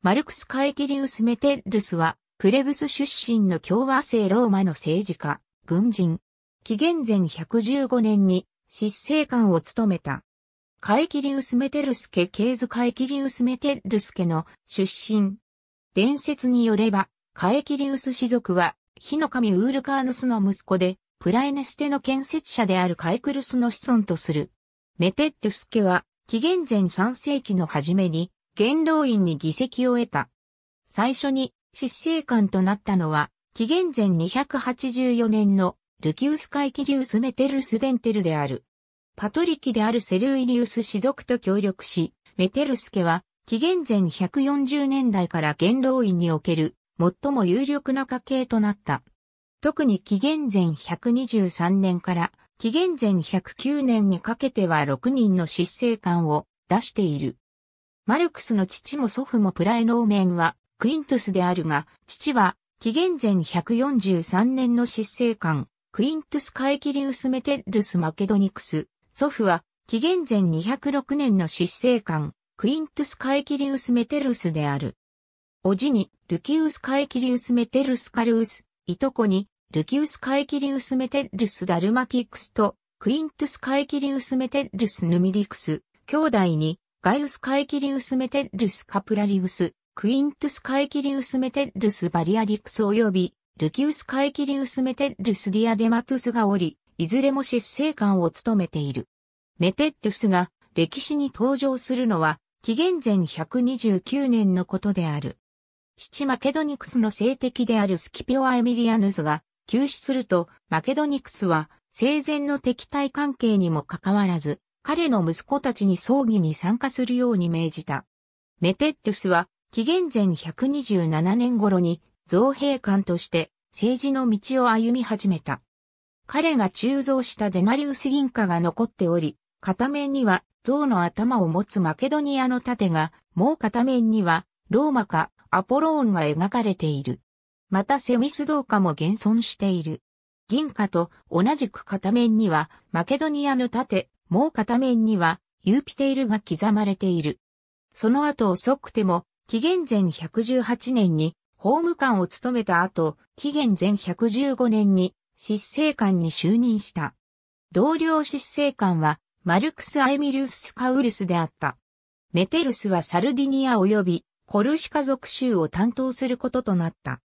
マルクス・カエキリウス・メテルスは、プレブス出身の共和制ローマの政治家、軍人。紀元前115年に、執政官を務めた。カエキリウス・メテルス家系図カエキリウス・メテルス家の出身。伝説によれば、カエキリウス氏族は、火の神ウールカーヌスの息子で、プライネステの建設者であるカエクルスの子孫とする。メテルス家は、紀元前3世紀の初めに、元老院に議席を得た。最初に執政官となったのは、紀元前284年のルキウス・カイキリウス・メテルス・デンテルである。パトリキであるセルイリウス氏族と協力し、メテルス家は、紀元前140年代から元老院における最も有力な家系となった。特に紀元前123年から紀元前109年にかけては6人の執政官を出している。マルクスの父も祖父もプライノーメンはクイントスであるが、父は紀元前143年の執政官、クイントス・カエキリウス・メテルス・マケドニクス、祖父は紀元前206年の執政官、クイントス・カエキリウス・メテルスである。おじに、ルキウス・カエキリウス・メテルス・カルウス、いとこに、ルキウス・カエキリウス・メテルス・ダルマティクスと、クイントゥス・カエキリウス・メテルス・ヌミリクス、兄弟に、ガイウス・カエキリウス・メテルス・カプラリウス、クイントゥス・カエキリウス・メテルス・バリアリクス及び、ルキウス・カエキリウス・メテルス・ディアデマトゥスがおり、いずれも執政官を務めている。メテルスが歴史に登場するのは、紀元前129年のことである。父マケドニクスの性敵であるスキピオア・エミリアヌスが急死すると、マケドニクスは生前の敵対関係にもかかわらず、彼の息子たちに葬儀に参加するように命じた。メテッテスは、紀元前127年頃に、造兵官として政治の道を歩み始めた。彼が鋳造したデナリウス銀貨が残っており、片面には象の頭を持つマケドニアの盾が、もう片面にはローマかアポローンが描かれている。またセミス銅貨も現存している。銀貨と同じく片面にはマケドニアの盾、もう片面にはユーピテイルが刻まれている。その後遅くても、紀元前118年に法務官を務めた後、紀元前115年に執政官に就任した。同僚執政官はマルクス・アエミリウス・スカウルスであった。メテルスはサルディニア及びコルシカ族州を担当することとなった。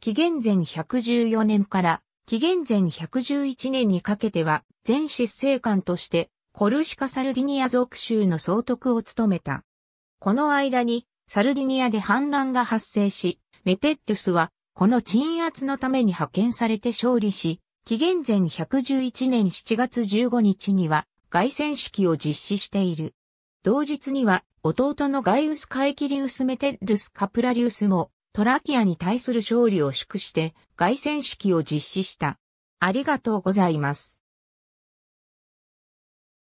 紀元前114年から紀元前111年にかけては、前執政官として、コルシカ・サルディニア属州の総督を務めた。この間に、サルディニアで反乱が発生し、メテッルスは、この鎮圧のために派遣されて勝利し、紀元前111年7月15日には、外戦式を実施している。同日には、弟のガイウス・カエキリウス・メテッルス・カプラリウスも、トラキアに対する勝利を祝して凱旋式を実施した。ありがとうございます。